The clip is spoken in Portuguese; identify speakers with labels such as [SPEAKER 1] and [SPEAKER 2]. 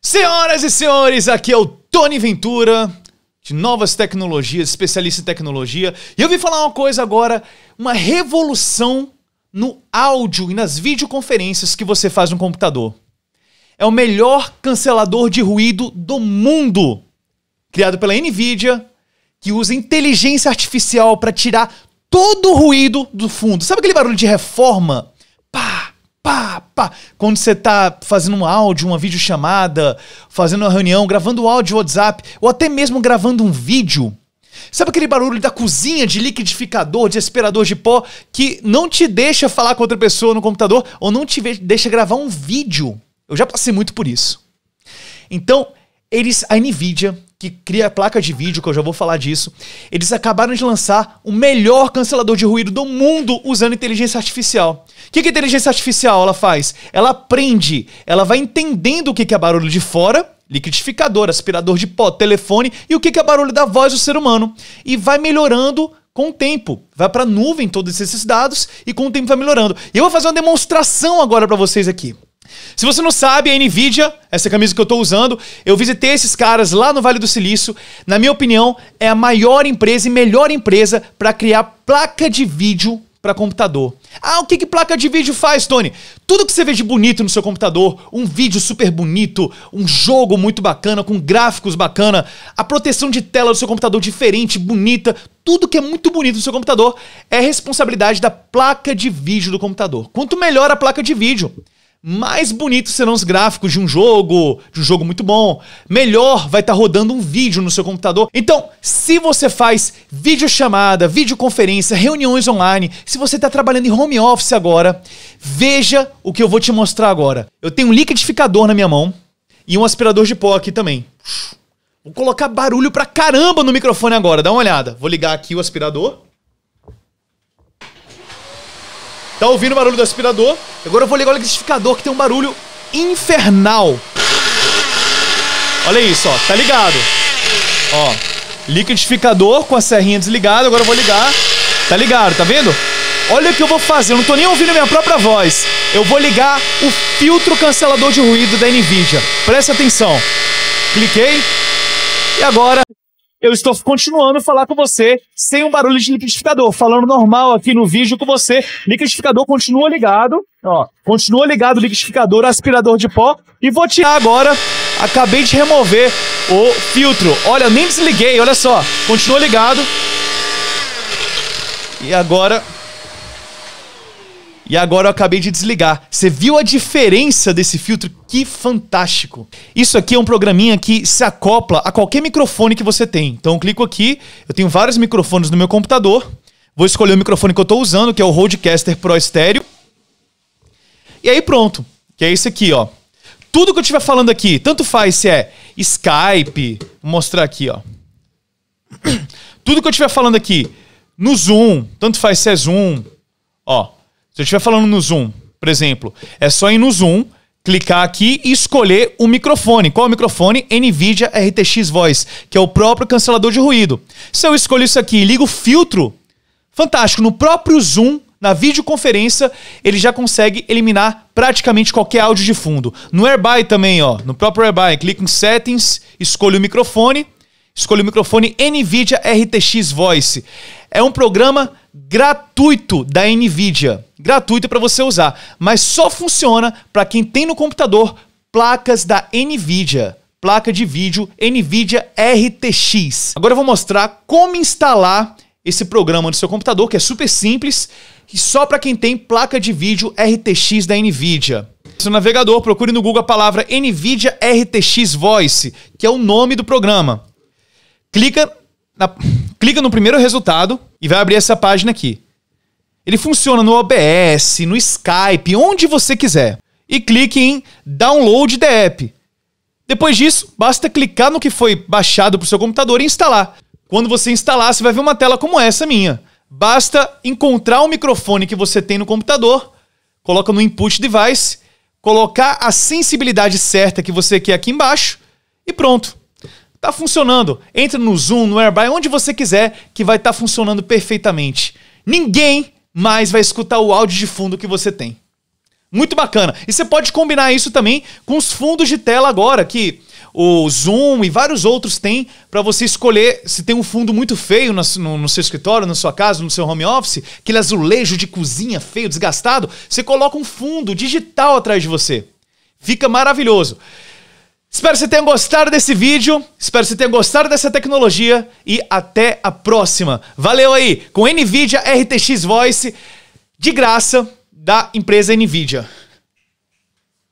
[SPEAKER 1] Senhoras e senhores, aqui é o Tony Ventura, de novas tecnologias, especialista em tecnologia. E eu vim falar uma coisa agora, uma revolução no áudio e nas videoconferências que você faz no computador. É o melhor cancelador de ruído do mundo, criado pela Nvidia, que usa inteligência artificial para tirar todo o ruído do fundo. Sabe aquele barulho de reforma pá, pá. Quando você tá fazendo um áudio, uma videochamada, fazendo uma reunião, gravando um áudio WhatsApp, ou até mesmo gravando um vídeo. Sabe aquele barulho da cozinha, de liquidificador, de aspirador de pó, que não te deixa falar com outra pessoa no computador ou não te deixa gravar um vídeo? Eu já passei muito por isso. Então, eles, a Nvidia, que cria placa de vídeo, que eu já vou falar disso, eles acabaram de lançar o melhor cancelador de ruído do mundo usando inteligência artificial. O que, que a inteligência artificial ela faz? Ela aprende, ela vai entendendo o que, que é barulho de fora liquidificador, aspirador de pó, telefone e o que, que é barulho da voz do ser humano. E vai melhorando com o tempo. Vai para a nuvem todos esses dados e com o tempo vai melhorando. E eu vou fazer uma demonstração agora para vocês aqui. Se você não sabe, a Nvidia, essa camisa que eu estou usando, eu visitei esses caras lá no Vale do Silício. Na minha opinião, é a maior empresa e melhor empresa para criar placa de vídeo para computador. Ah, o que, que placa de vídeo faz, Tony? Tudo que você vê de bonito no seu computador, um vídeo super bonito, um jogo muito bacana, com gráficos bacana, a proteção de tela do seu computador diferente, bonita, tudo que é muito bonito no seu computador é responsabilidade da placa de vídeo do computador. Quanto melhor a placa de vídeo, mais bonitos serão os gráficos de um jogo, de um jogo muito bom. Melhor vai estar tá rodando um vídeo no seu computador. Então, se você faz videochamada, videoconferência, reuniões online, se você está trabalhando em home office agora, veja o que eu vou te mostrar agora. Eu tenho um liquidificador na minha mão e um aspirador de pó aqui também. Vou colocar barulho pra caramba no microfone agora, dá uma olhada. Vou ligar aqui o aspirador. Tá ouvindo o barulho do aspirador? Agora eu vou ligar o liquidificador que tem um barulho infernal. Olha isso, ó. Tá ligado. Ó. Liquidificador com a serrinha desligada. Agora eu vou ligar. Tá ligado, tá vendo? Olha o que eu vou fazer. Eu não tô nem ouvindo a minha própria voz. Eu vou ligar o filtro cancelador de ruído da NVIDIA. Presta atenção. Cliquei. E agora eu estou continuando a falar com você sem um barulho de liquidificador, falando normal aqui no vídeo com você. Liquidificador continua ligado, ó, continua ligado o liquidificador, aspirador de pó e vou tirar agora. Acabei de remover o filtro. Olha, nem desliguei, olha só. Continua ligado. E agora e agora eu acabei de desligar. Você viu a diferença desse filtro? Que fantástico! Isso aqui é um programinha que se acopla a qualquer microfone que você tem. Então eu clico aqui, eu tenho vários microfones no meu computador. Vou escolher o microfone que eu estou usando, que é o Rodecaster Pro Stereo. E aí pronto, que é esse aqui, ó. Tudo que eu estiver falando aqui, tanto faz se é Skype, vou mostrar aqui, ó. Tudo que eu estiver falando aqui no Zoom, tanto faz se é Zoom, ó se eu estiver falando no Zoom, por exemplo, é só ir no Zoom, clicar aqui e escolher o microfone. Qual é o microfone? NVIDIA RTX Voice, que é o próprio cancelador de ruído. Se eu escolho isso aqui e ligo o filtro, fantástico, no próprio Zoom, na videoconferência, ele já consegue eliminar praticamente qualquer áudio de fundo. No AirBuy também, ó, no próprio AirBuy, clico em Settings, escolho o microfone, escolho o microfone NVIDIA RTX Voice. É um programa gratuito da Nvidia, gratuito para você usar, mas só funciona para quem tem no computador placas da Nvidia, placa de vídeo Nvidia RTX. Agora eu vou mostrar como instalar esse programa no seu computador, que é super simples e só para quem tem placa de vídeo RTX da Nvidia. Seu navegador, procure no Google a palavra Nvidia RTX Voice, que é o nome do programa. Clica na clica no primeiro resultado e vai abrir essa página aqui. Ele funciona no OBS, no Skype, onde você quiser. E clique em Download the App. Depois disso, basta clicar no que foi baixado para o seu computador e instalar. Quando você instalar, você vai ver uma tela como essa minha. Basta encontrar o microfone que você tem no computador, coloca no Input Device, colocar a sensibilidade certa que você quer aqui embaixo e pronto. Tá funcionando. Entra no Zoom, no Airby, onde você quiser, que vai estar tá funcionando perfeitamente. Ninguém mais vai escutar o áudio de fundo que você tem. Muito bacana. E você pode combinar isso também com os fundos de tela agora, que o Zoom e vários outros têm para você escolher se tem um fundo muito feio no, no, seu escritório, na sua casa, no seu home office, aquele azulejo de cozinha feio, desgastado. Você coloca um fundo digital atrás de você. Fica maravilhoso. Espero que você tenha gostado desse vídeo, espero que você tenha gostado dessa tecnologia e até a próxima. Valeu aí com NVIDIA RTX Voice de graça da empresa NVIDIA.